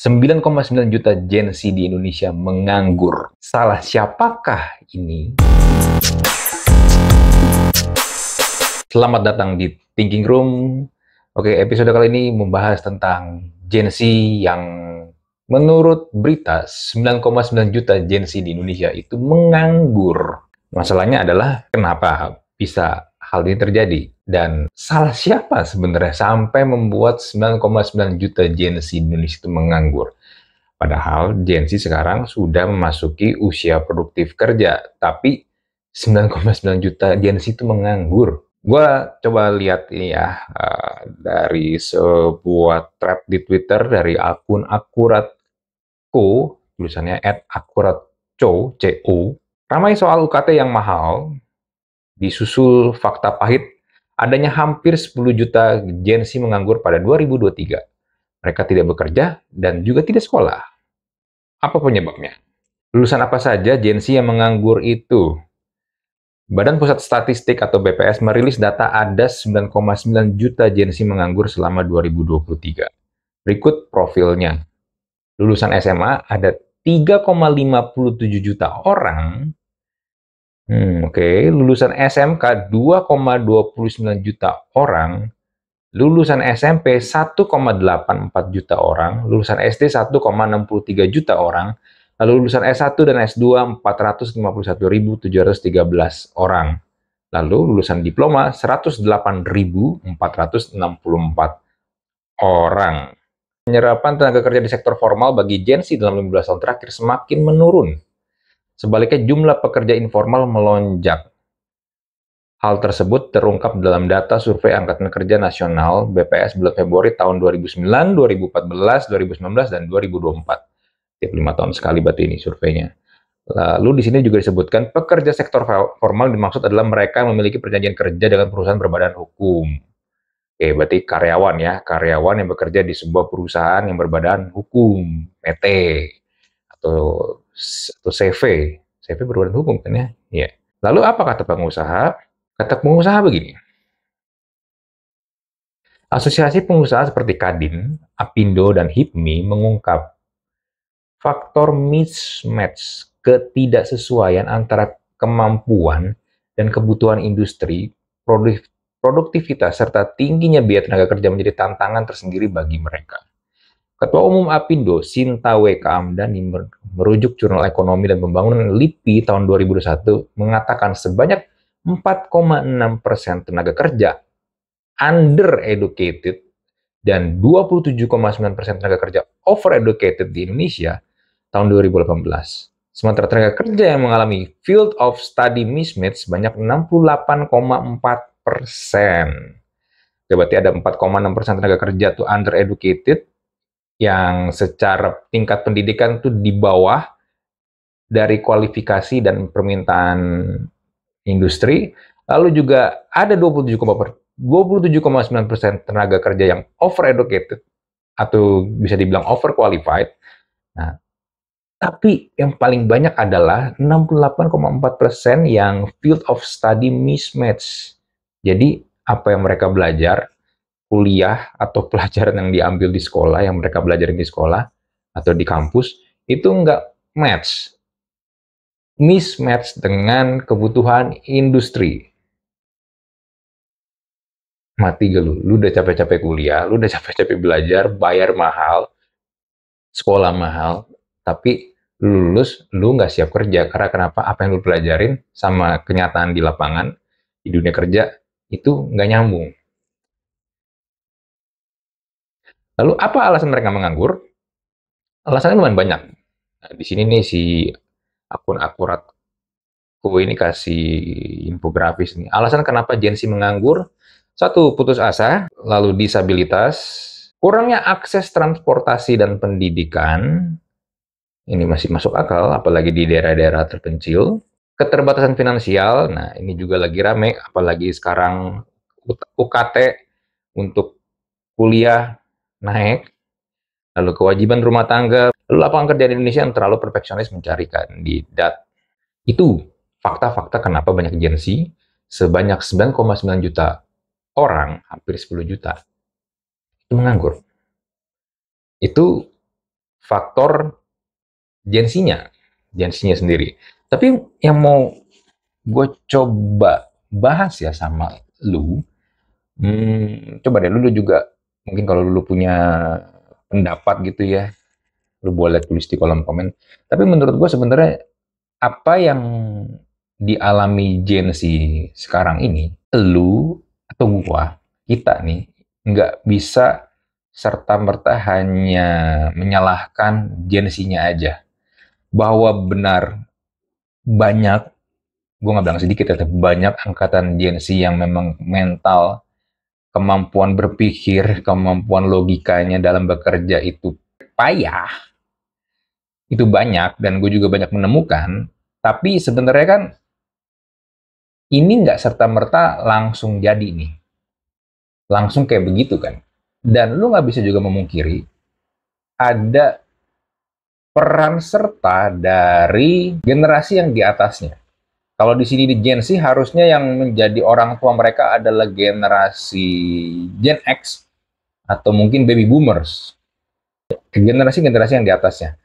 9,9 juta Gen Z di Indonesia menganggur. Salah siapakah ini? Selamat datang di Thinking Room. Oke, episode kali ini membahas tentang Gen Z yang menurut berita 9,9 juta Gen Z di Indonesia itu menganggur. Masalahnya adalah kenapa bisa hal ini terjadi. Dan salah siapa sebenarnya sampai membuat 9,9 juta Gen Z Indonesia itu menganggur? Padahal Gen Z sekarang sudah memasuki usia produktif kerja, tapi 9,9 juta Gen Z itu menganggur. Gua coba lihat ini ya uh, dari sebuah trap di Twitter dari akun Akurat Co, tulisannya akuratco co ramai soal UKT yang mahal disusul fakta pahit adanya hampir 10 juta Gen menganggur pada 2023. Mereka tidak bekerja dan juga tidak sekolah. Apa penyebabnya? Lulusan apa saja Gen yang menganggur itu? Badan Pusat Statistik atau BPS merilis data ada 9,9 juta Gen menganggur selama 2023. Berikut profilnya. Lulusan SMA ada 3,57 juta orang Hmm, Oke, okay. lulusan SMK 2,29 juta orang, lulusan SMP 1,84 juta orang, lulusan SD 1,63 juta orang, lalu lulusan S1 dan S2 451.713 orang. Lalu lulusan diploma 108.464 orang. Penyerapan tenaga kerja di sektor formal bagi Gen Z dalam 15 tahun terakhir semakin menurun Sebaliknya jumlah pekerja informal melonjak. Hal tersebut terungkap dalam data survei Angkatan Kerja Nasional BPS bulan Februari tahun 2009, 2014, 2019, dan 2024. Tiap lima tahun sekali batu ini surveinya. Lalu di sini juga disebutkan pekerja sektor formal dimaksud adalah mereka yang memiliki perjanjian kerja dengan perusahaan berbadan hukum. Oke, berarti karyawan ya, karyawan yang bekerja di sebuah perusahaan yang berbadan hukum, PT atau atau CV. CV berbadan hukum kan ya? Ya. Lalu apa kata pengusaha? Kata pengusaha begini. Asosiasi pengusaha seperti Kadin, Apindo, dan HIPMI mengungkap faktor mismatch ketidaksesuaian antara kemampuan dan kebutuhan industri, produktivitas, serta tingginya biaya tenaga kerja menjadi tantangan tersendiri bagi mereka. Ketua Umum Apindo, Sinta W. Kamdani, merujuk Jurnal Ekonomi dan Pembangunan LIPI tahun 2021, mengatakan sebanyak 4,6 persen tenaga kerja under educated dan 27,9 persen tenaga kerja over educated di Indonesia tahun 2018. Sementara tenaga kerja yang mengalami field of study mismatch sebanyak 68,4 persen. Berarti ada 4,6 persen tenaga kerja tuh educated yang secara tingkat pendidikan itu di bawah dari kualifikasi dan permintaan industri. Lalu juga ada 27,9% 27 tenaga kerja yang over educated atau bisa dibilang overqualified. Nah, tapi yang paling banyak adalah 68,4% yang field of study mismatch. Jadi apa yang mereka belajar kuliah atau pelajaran yang diambil di sekolah, yang mereka belajar di sekolah atau di kampus, itu nggak match, mismatch dengan kebutuhan industri. Mati gak lu? Lu udah capek-capek kuliah, lu udah capek-capek belajar, bayar mahal, sekolah mahal, tapi lulus, lu nggak siap kerja. Karena kenapa? Apa yang lu pelajarin sama kenyataan di lapangan, di dunia kerja, itu nggak nyambung Lalu apa alasan mereka menganggur? Alasannya lumayan banyak. Nah, di sini nih si akun akurat ku ini kasih infografis nih. Alasan kenapa Gen Z menganggur? Satu, putus asa, lalu disabilitas, kurangnya akses transportasi dan pendidikan. Ini masih masuk akal, apalagi di daerah-daerah terpencil. Keterbatasan finansial, nah ini juga lagi rame, apalagi sekarang UKT untuk kuliah naik, lalu kewajiban rumah tangga, lalu lapangan kerja di Indonesia yang terlalu perfeksionis mencari kandidat. Itu fakta-fakta kenapa banyak agensi sebanyak 9,9 juta orang, hampir 10 juta, itu menganggur. Itu faktor gensinya gensinya sendiri. Tapi yang mau gue coba bahas ya sama lu, hmm, coba deh lu juga mungkin kalau lu punya pendapat gitu ya, lu boleh tulis di kolom komen. Tapi menurut gue sebenarnya apa yang dialami Gen Z sekarang ini, lu atau gua, kita nih, nggak bisa serta merta hanya menyalahkan Gen Z-nya aja. Bahwa benar banyak, gue nggak bilang sedikit ya, banyak angkatan Gen Z yang memang mental kemampuan berpikir, kemampuan logikanya dalam bekerja itu payah, itu banyak dan gue juga banyak menemukan. Tapi sebenarnya kan ini nggak serta merta langsung jadi nih, langsung kayak begitu kan. Dan lu nggak bisa juga memungkiri ada peran serta dari generasi yang di atasnya. Kalau di sini di Gen Z harusnya yang menjadi orang tua mereka adalah generasi Gen X atau mungkin baby boomers. Generasi-generasi yang di atasnya.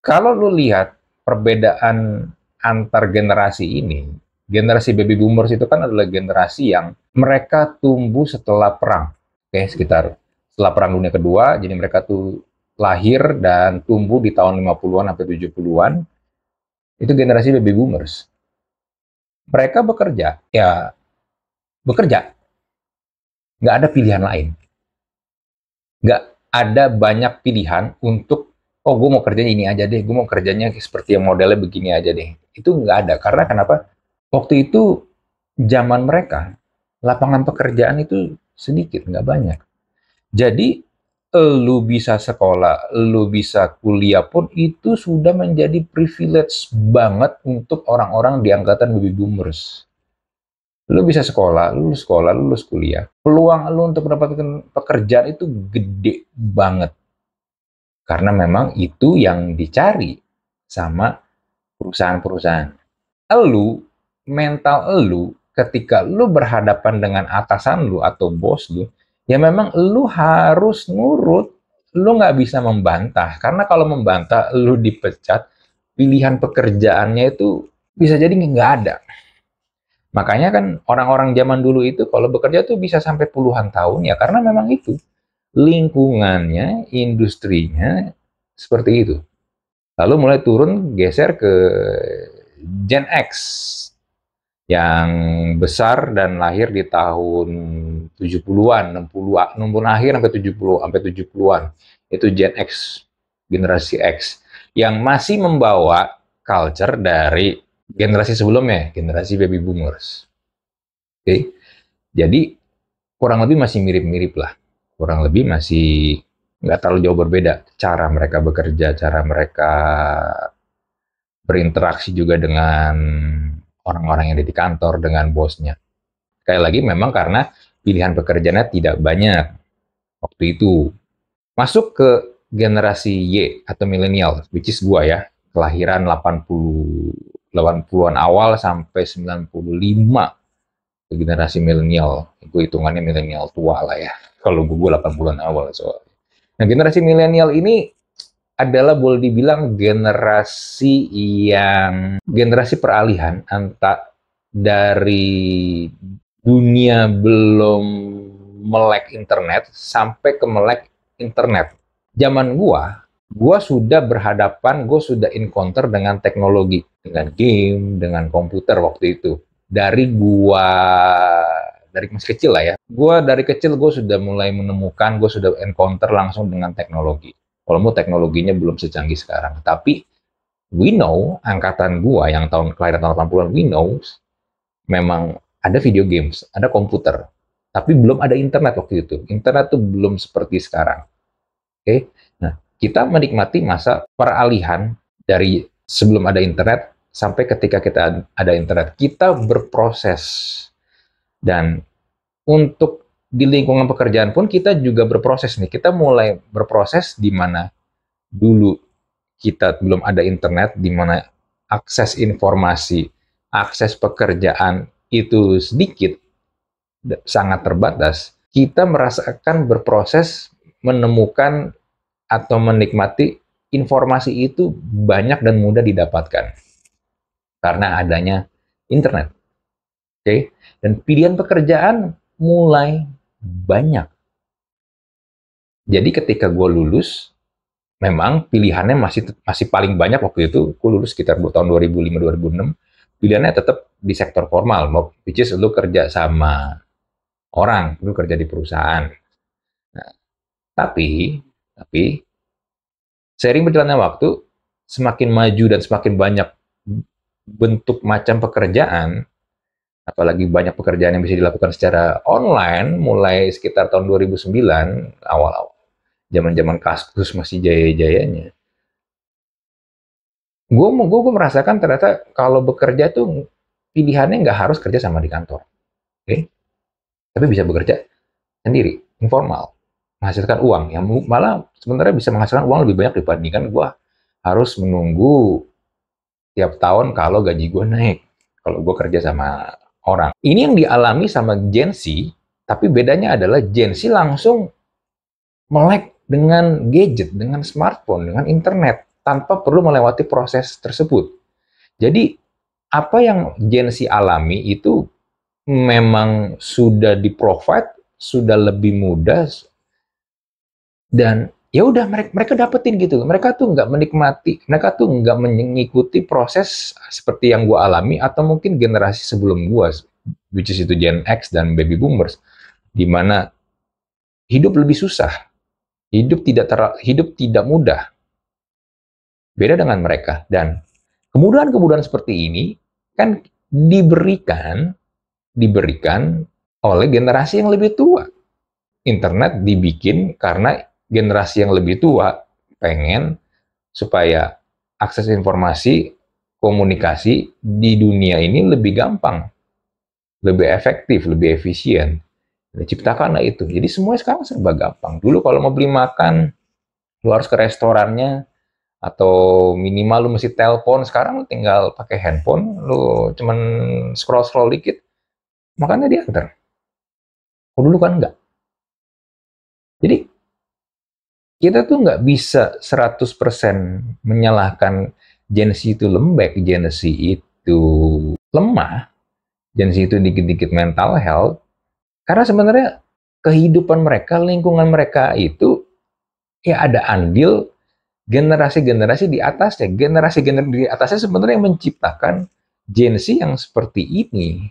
Kalau lu lihat perbedaan antar generasi ini, generasi baby boomers itu kan adalah generasi yang mereka tumbuh setelah perang. Oke, sekitar setelah perang dunia kedua, jadi mereka tuh lahir dan tumbuh di tahun 50-an sampai 70-an itu generasi baby boomers. Mereka bekerja, ya bekerja. Nggak ada pilihan lain. Nggak ada banyak pilihan untuk, oh gue mau kerjanya ini aja deh, gue mau kerjanya seperti yang modelnya begini aja deh. Itu nggak ada, karena kenapa? Waktu itu zaman mereka, lapangan pekerjaan itu sedikit, nggak banyak. Jadi lu bisa sekolah, lu bisa kuliah pun itu sudah menjadi privilege banget untuk orang-orang di angkatan baby boomers. Lu bisa sekolah, lu sekolah, lu lulus kuliah. Peluang lu untuk mendapatkan pekerjaan itu gede banget. Karena memang itu yang dicari sama perusahaan-perusahaan. Lu, mental lu, ketika lu berhadapan dengan atasan lu atau bos lu, ya memang lu harus nurut lu nggak bisa membantah karena kalau membantah lu dipecat pilihan pekerjaannya itu bisa jadi nggak ada makanya kan orang-orang zaman dulu itu kalau bekerja tuh bisa sampai puluhan tahun ya karena memang itu lingkungannya industrinya seperti itu lalu mulai turun geser ke Gen X yang besar dan lahir di tahun 70-an, 60 60 akhir sampai 70 sampai 70-an. Itu Gen X, generasi X yang masih membawa culture dari generasi sebelumnya, generasi baby boomers. Oke. Okay? Jadi kurang lebih masih mirip-mirip lah. Kurang lebih masih nggak terlalu jauh berbeda cara mereka bekerja, cara mereka berinteraksi juga dengan orang-orang yang ada di kantor, dengan bosnya. Sekali lagi memang karena pilihan pekerjaannya tidak banyak waktu itu. Masuk ke generasi Y atau milenial, which is gua ya, kelahiran 80 80-an awal sampai 95 ke generasi milenial. Gue hitungannya milenial tua lah ya. Kalau gue, gue 80-an awal soalnya. Nah, generasi milenial ini adalah boleh dibilang generasi yang generasi peralihan antara dari dunia belum melek internet sampai ke melek internet. Zaman gua, gua sudah berhadapan, gua sudah encounter dengan teknologi, dengan game, dengan komputer waktu itu. Dari gua dari masih kecil lah ya. Gua dari kecil gua sudah mulai menemukan, gua sudah encounter langsung dengan teknologi. Walaupun teknologinya belum secanggih sekarang, tapi we know angkatan gua yang tahun kelahiran tahun 80-an we know memang ada video games, ada komputer, tapi belum ada internet waktu itu. Internet tuh belum seperti sekarang. Oke, okay? nah kita menikmati masa peralihan dari sebelum ada internet sampai ketika kita ada internet. Kita berproses dan untuk di lingkungan pekerjaan pun kita juga berproses nih. Kita mulai berproses di mana dulu kita belum ada internet, di mana akses informasi, akses pekerjaan itu sedikit, sangat terbatas, kita merasakan berproses menemukan atau menikmati informasi itu banyak dan mudah didapatkan karena adanya internet. Oke, okay? dan pilihan pekerjaan mulai banyak. Jadi ketika gue lulus, memang pilihannya masih masih paling banyak waktu itu. Gue lulus sekitar tahun 2005-2006. Pilihannya tetap di sektor formal, which is lu kerja sama orang, lu kerja di perusahaan. Nah, tapi, tapi sering berjalannya waktu, semakin maju dan semakin banyak bentuk macam pekerjaan, apalagi banyak pekerjaan yang bisa dilakukan secara online, mulai sekitar tahun 2009 awal-awal, zaman-zaman kasus masih jaya-jayanya. Gue gue merasakan ternyata kalau bekerja tuh pilihannya nggak harus kerja sama di kantor. Oke? Okay? Tapi bisa bekerja sendiri, informal, menghasilkan uang yang malah sebenarnya bisa menghasilkan uang lebih banyak dibandingkan gue harus menunggu tiap tahun kalau gaji gue naik kalau gue kerja sama orang. Ini yang dialami sama Gen Z, tapi bedanya adalah Gen Z langsung melek dengan gadget, dengan smartphone, dengan internet tanpa perlu melewati proses tersebut. Jadi apa yang Gen alami itu memang sudah di provide, sudah lebih mudah dan ya udah mereka mereka dapetin gitu. Mereka tuh nggak menikmati, mereka tuh nggak mengikuti proses seperti yang gua alami atau mungkin generasi sebelum gua which is itu Gen X dan Baby Boomers, di mana hidup lebih susah, hidup tidak ter, hidup tidak mudah. Beda dengan mereka dan Kemudahan-kemudahan seperti ini kan diberikan diberikan oleh generasi yang lebih tua. Internet dibikin karena generasi yang lebih tua pengen supaya akses informasi, komunikasi di dunia ini lebih gampang, lebih efektif, lebih efisien. Ciptakanlah itu. Jadi semua sekarang serba gampang. Dulu kalau mau beli makan, lu harus ke restorannya, atau minimal lu mesti telepon sekarang lu tinggal pakai handphone lu cuman scroll scroll dikit makanya dia diantar oh, dulu kan enggak jadi kita tuh nggak bisa 100% menyalahkan Genesis itu lembek Genesis itu lemah Genesis itu dikit-dikit mental health karena sebenarnya kehidupan mereka lingkungan mereka itu ya ada andil generasi-generasi di atasnya. Generasi-generasi di atasnya sebenarnya yang menciptakan Gen yang seperti ini.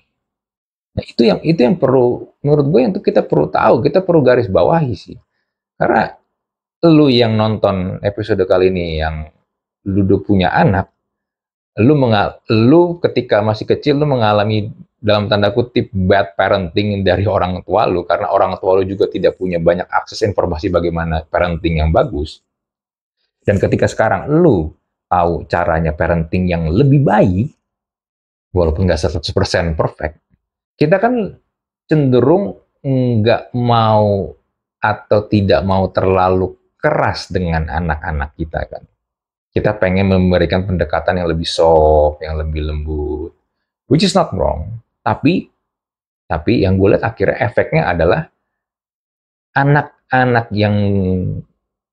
Nah, itu yang itu yang perlu menurut gue itu kita perlu tahu, kita perlu garis bawahi sih. Karena lu yang nonton episode kali ini yang lu udah punya anak, lu mengal lu ketika masih kecil lu mengalami dalam tanda kutip bad parenting dari orang tua lu karena orang tua lu juga tidak punya banyak akses informasi bagaimana parenting yang bagus dan ketika sekarang lu tahu caranya parenting yang lebih baik, walaupun nggak 100% perfect, kita kan cenderung nggak mau atau tidak mau terlalu keras dengan anak-anak kita kan. Kita pengen memberikan pendekatan yang lebih soft, yang lebih lembut. Which is not wrong. Tapi, tapi yang gue lihat akhirnya efeknya adalah anak-anak yang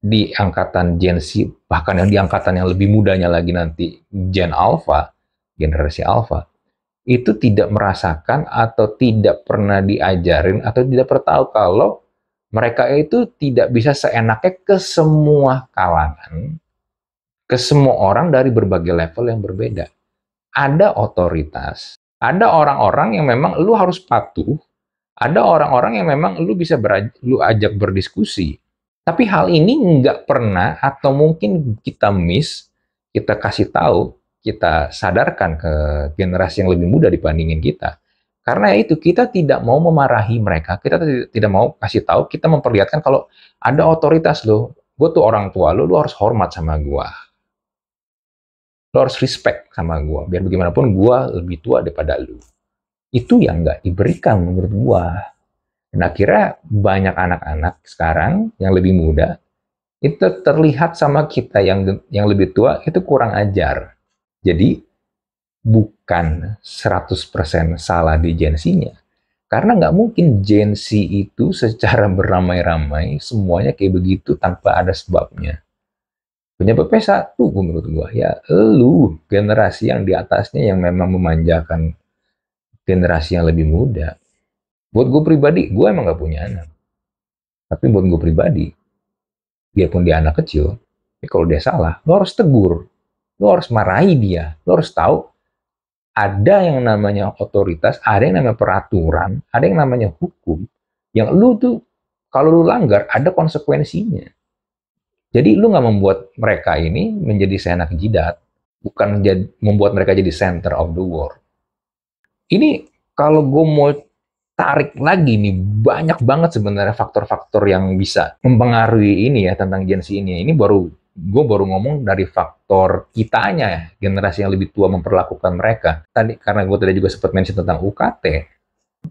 di angkatan Gen Z, bahkan yang di angkatan yang lebih mudanya lagi nanti Gen Alpha, generasi Alpha, itu tidak merasakan atau tidak pernah diajarin atau tidak pernah tahu kalau mereka itu tidak bisa seenaknya ke semua kalangan, ke semua orang dari berbagai level yang berbeda. Ada otoritas, ada orang-orang yang memang lu harus patuh, ada orang-orang yang memang lu bisa lu ajak berdiskusi, tapi hal ini nggak pernah atau mungkin kita miss, kita kasih tahu, kita sadarkan ke generasi yang lebih muda dibandingin kita. Karena itu kita tidak mau memarahi mereka, kita tidak mau kasih tahu, kita memperlihatkan kalau ada otoritas lo, gue tuh orang tua lo, lo harus hormat sama gue. Lo harus respect sama gue, biar bagaimanapun gue lebih tua daripada lo. Itu yang nggak diberikan menurut gue. Nah, kira banyak anak-anak sekarang yang lebih muda itu terlihat sama kita yang yang lebih tua itu kurang ajar. Jadi bukan 100% salah di gensinya Karena nggak mungkin gensi itu secara beramai-ramai semuanya kayak begitu tanpa ada sebabnya. Penyebabnya satu menurut gua ya lu generasi yang di atasnya yang memang memanjakan generasi yang lebih muda Buat gue pribadi, gue emang gak punya anak. Tapi buat gue pribadi, dia pun dia anak kecil, tapi kalau dia salah, lo harus tegur. Lo harus marahi dia. Lo harus tahu ada yang namanya otoritas, ada yang namanya peraturan, ada yang namanya hukum. Yang lu tuh, kalau lu langgar, ada konsekuensinya. Jadi lu nggak membuat mereka ini menjadi seenak jidat, bukan membuat mereka jadi center of the world. Ini kalau gue mau tarik lagi nih banyak banget sebenarnya faktor-faktor yang bisa mempengaruhi ini ya tentang Gen Z ini. Ini baru gue baru ngomong dari faktor kitanya ya, generasi yang lebih tua memperlakukan mereka. Tadi karena gue tadi juga sempat mention tentang UKT,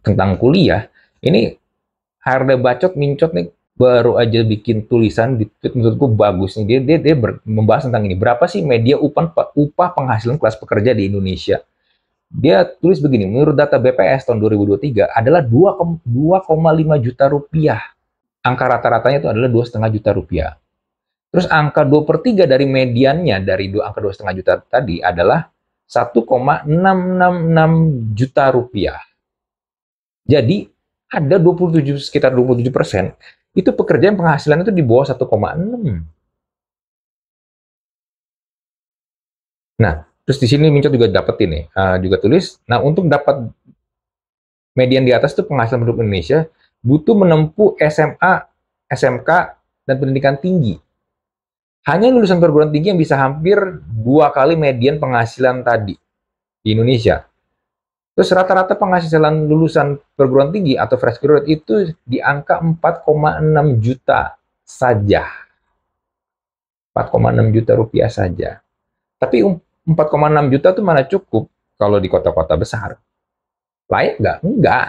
tentang kuliah, ini Harda Bacot Mincot nih baru aja bikin tulisan di tweet menurutku bagus nih dia dia dia membahas tentang ini berapa sih media upah upah penghasilan kelas pekerja di Indonesia dia tulis begini, menurut data BPS tahun 2023 adalah 2,5 juta rupiah. Angka rata-ratanya itu adalah 2,5 juta rupiah. Terus angka 2 per 3 dari mediannya dari angka 2,5 juta tadi adalah 1,666 juta rupiah. Jadi ada 27 sekitar 27 persen itu pekerja yang penghasilan itu di bawah 1,6. Nah, Terus di sini Mincot juga dapat ini uh, juga tulis. Nah, untuk dapat median di atas itu penghasilan penduduk Indonesia butuh menempuh SMA, SMK, dan pendidikan tinggi. Hanya lulusan perguruan tinggi yang bisa hampir dua kali median penghasilan tadi di Indonesia. Terus rata-rata penghasilan lulusan perguruan tinggi atau fresh graduate itu di angka 4,6 juta saja. 4,6 juta rupiah saja. Tapi um, 4,6 juta tuh mana cukup kalau di kota-kota besar. Layak nggak? Enggak.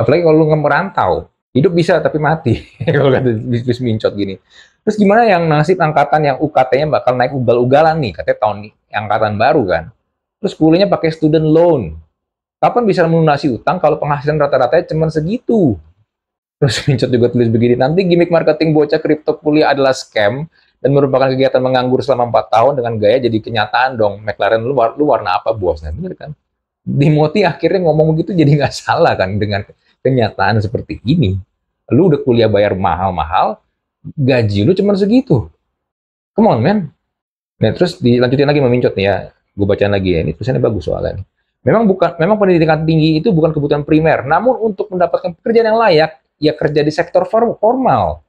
Apalagi kalau lu merantau. Hidup bisa tapi mati. kalau kata bis-bis mincot gini. Terus gimana yang nasib angkatan yang UKT-nya bakal naik ugal-ugalan nih? Katanya tahun ini, angkatan baru kan. Terus kuliahnya pakai student loan. Kapan bisa melunasi utang kalau penghasilan rata-ratanya cuma segitu? Terus mincot juga tulis begini, nanti gimmick marketing bocah kripto kuliah adalah scam, dan merupakan kegiatan menganggur selama empat tahun dengan gaya jadi kenyataan dong. McLaren lu, lu warna apa bosnya, bener kan? Dimoti akhirnya ngomong begitu jadi nggak salah kan dengan kenyataan seperti ini. Lu udah kuliah bayar mahal-mahal, gaji lu cuma segitu. Come on, man. Nah, terus dilanjutin lagi memincut nih ya. Gue bacaan lagi ya, ini tulisannya bagus soalnya nih. Memang bukan, memang pendidikan tinggi itu bukan kebutuhan primer. Namun untuk mendapatkan pekerjaan yang layak, ya kerja di sektor formal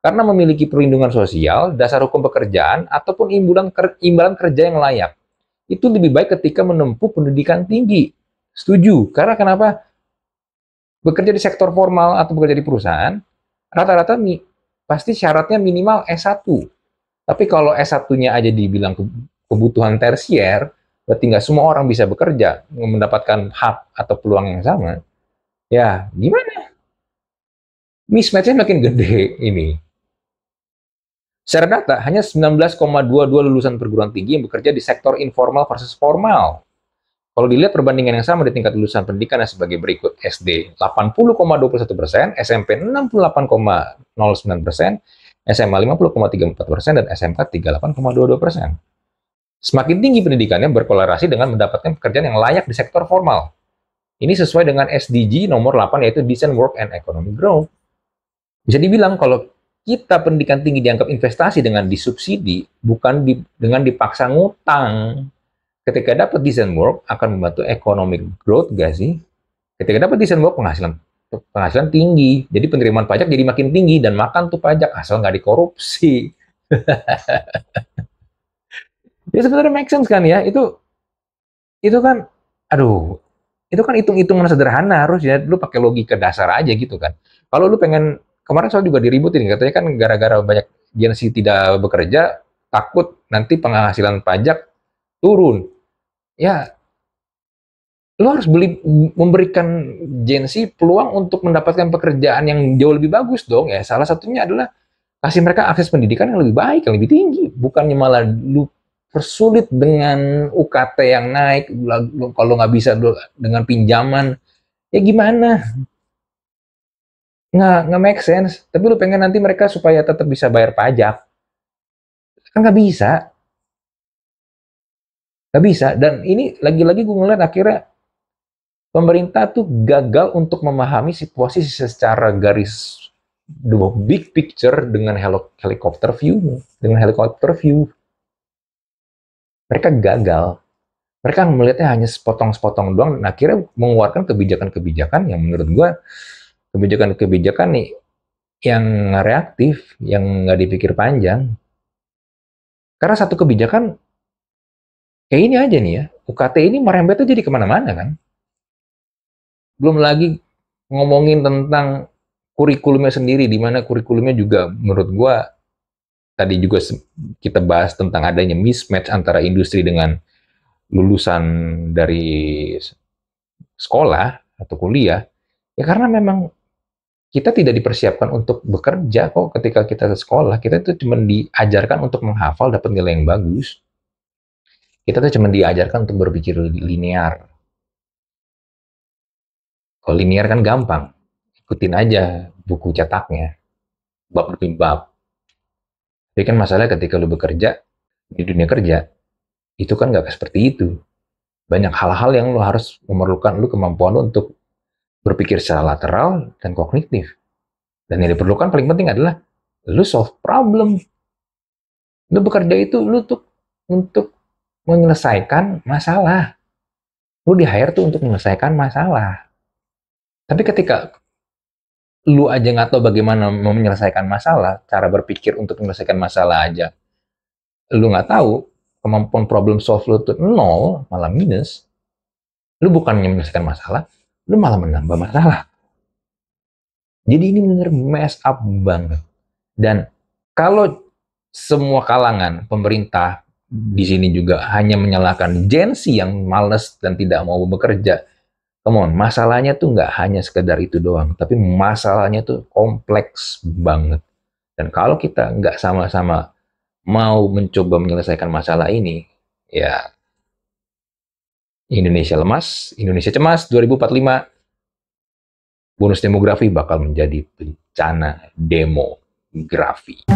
karena memiliki perlindungan sosial, dasar hukum pekerjaan, ataupun imbalan, ker imbalan kerja yang layak. Itu lebih baik ketika menempuh pendidikan tinggi. Setuju. Karena kenapa? Bekerja di sektor formal atau bekerja di perusahaan, rata-rata mi pasti syaratnya minimal S1. Tapi kalau S1-nya aja dibilang ke kebutuhan tersier, berarti nggak semua orang bisa bekerja, mendapatkan hak atau peluang yang sama. Ya, gimana? Mismatch-nya makin gede ini. Secara data, hanya 19,22 lulusan perguruan tinggi yang bekerja di sektor informal versus formal. Kalau dilihat perbandingan yang sama di tingkat lulusan pendidikan sebagai berikut. SD 80,21 persen, SMP 68,09 persen, SMA 50,34 persen, dan SMK 38,22 persen. Semakin tinggi pendidikannya berkolerasi dengan mendapatkan pekerjaan yang layak di sektor formal. Ini sesuai dengan SDG nomor 8 yaitu Decent Work and Economic Growth. Bisa dibilang kalau kita pendidikan tinggi dianggap investasi dengan disubsidi, bukan di, dengan dipaksa ngutang. Ketika dapat decent work akan membantu economic growth gak sih? Ketika dapat decent work penghasilan penghasilan tinggi, jadi penerimaan pajak jadi makin tinggi dan makan tuh pajak asal nggak dikorupsi. ya sebenarnya make sense kan ya itu itu kan aduh itu kan hitung-hitungan sederhana harusnya lu pakai logika dasar aja gitu kan kalau lu pengen kemarin soal juga diributin katanya kan gara-gara banyak Gen tidak bekerja takut nanti penghasilan pajak turun ya lo harus beli memberikan Gen peluang untuk mendapatkan pekerjaan yang jauh lebih bagus dong ya salah satunya adalah kasih mereka akses pendidikan yang lebih baik yang lebih tinggi bukannya malah lu persulit dengan UKT yang naik kalau nggak bisa dengan pinjaman ya gimana nggak nggak make sense tapi lu pengen nanti mereka supaya tetap bisa bayar pajak kan nggak bisa nggak bisa dan ini lagi-lagi gue ngeliat akhirnya pemerintah tuh gagal untuk memahami situasi secara garis dua big picture dengan helikopter view dengan helikopter view mereka gagal mereka melihatnya hanya sepotong-sepotong doang dan akhirnya mengeluarkan kebijakan-kebijakan yang menurut gue kebijakan-kebijakan nih yang reaktif, yang nggak dipikir panjang. Karena satu kebijakan kayak ini aja nih ya, UKT ini merembetnya jadi kemana-mana kan. Belum lagi ngomongin tentang kurikulumnya sendiri, di mana kurikulumnya juga menurut gua tadi juga kita bahas tentang adanya mismatch antara industri dengan lulusan dari sekolah atau kuliah. Ya karena memang kita tidak dipersiapkan untuk bekerja kok ketika kita ke sekolah. Kita itu cuma diajarkan untuk menghafal dapat nilai yang bagus. Kita tuh cuma diajarkan untuk berpikir linear. Kalau linear kan gampang. Ikutin aja buku cetaknya. Bab demi bab. Tapi kan masalah ketika lu bekerja di dunia kerja, itu kan nggak seperti itu. Banyak hal-hal yang lu harus memerlukan lu kemampuan lu untuk berpikir secara lateral dan kognitif. Dan yang diperlukan paling penting adalah lu solve problem. Lu bekerja itu lu tuh untuk menyelesaikan masalah. Lu di hire tuh untuk menyelesaikan masalah. Tapi ketika lu aja nggak tahu bagaimana menyelesaikan masalah, cara berpikir untuk menyelesaikan masalah aja, lu nggak tahu kemampuan problem solve lu tuh nol, malah minus, lu bukan menyelesaikan masalah, lu malah menambah masalah. Jadi ini benar mess up banget. Dan kalau semua kalangan pemerintah di sini juga hanya menyalahkan Gen yang males dan tidak mau bekerja. Come masalahnya tuh nggak hanya sekedar itu doang, tapi masalahnya tuh kompleks banget. Dan kalau kita nggak sama-sama mau mencoba menyelesaikan masalah ini, ya Indonesia lemas, Indonesia cemas 2045. Bonus demografi bakal menjadi bencana demografi.